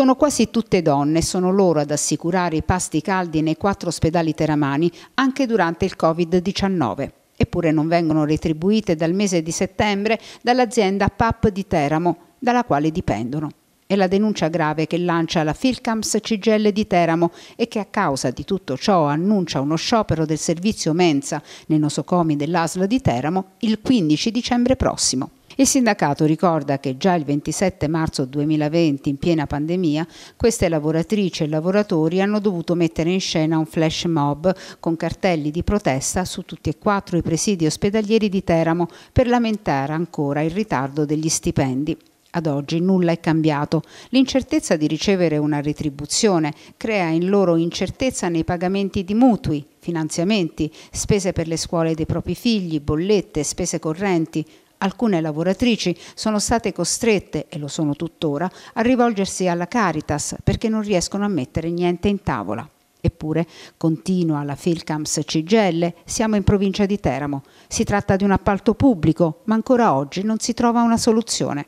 Sono quasi tutte donne e sono loro ad assicurare i pasti caldi nei quattro ospedali teramani anche durante il Covid-19 eppure non vengono retribuite dal mese di settembre dall'azienda PAP di Teramo, dalla quale dipendono. È la denuncia grave che lancia la Filcams CGL di Teramo e che a causa di tutto ciò annuncia uno sciopero del servizio mensa nei nosocomi dell'ASL di Teramo il 15 dicembre prossimo. Il sindacato ricorda che già il 27 marzo 2020, in piena pandemia, queste lavoratrici e lavoratori hanno dovuto mettere in scena un flash mob con cartelli di protesta su tutti e quattro i presidi ospedalieri di Teramo per lamentare ancora il ritardo degli stipendi. Ad oggi nulla è cambiato. L'incertezza di ricevere una retribuzione crea in loro incertezza nei pagamenti di mutui, finanziamenti, spese per le scuole dei propri figli, bollette, spese correnti. Alcune lavoratrici sono state costrette, e lo sono tuttora, a rivolgersi alla Caritas perché non riescono a mettere niente in tavola. Eppure, continua la Filcams Cigelle, siamo in provincia di Teramo. Si tratta di un appalto pubblico, ma ancora oggi non si trova una soluzione.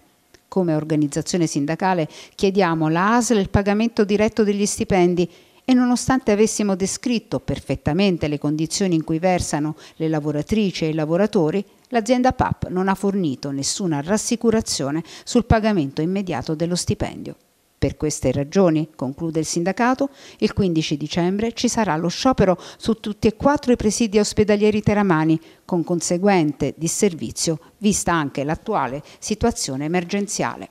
Come organizzazione sindacale chiediamo alla ASL il pagamento diretto degli stipendi e nonostante avessimo descritto perfettamente le condizioni in cui versano le lavoratrici e i lavoratori, l'azienda PAP non ha fornito nessuna rassicurazione sul pagamento immediato dello stipendio. Per queste ragioni, conclude il sindacato, il 15 dicembre ci sarà lo sciopero su tutti e quattro i presidi ospedalieri teramani, con conseguente disservizio, vista anche l'attuale situazione emergenziale.